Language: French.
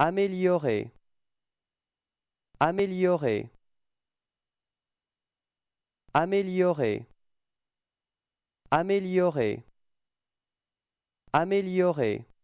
Améliorer Améliorer Améliorer Améliorer Améliorer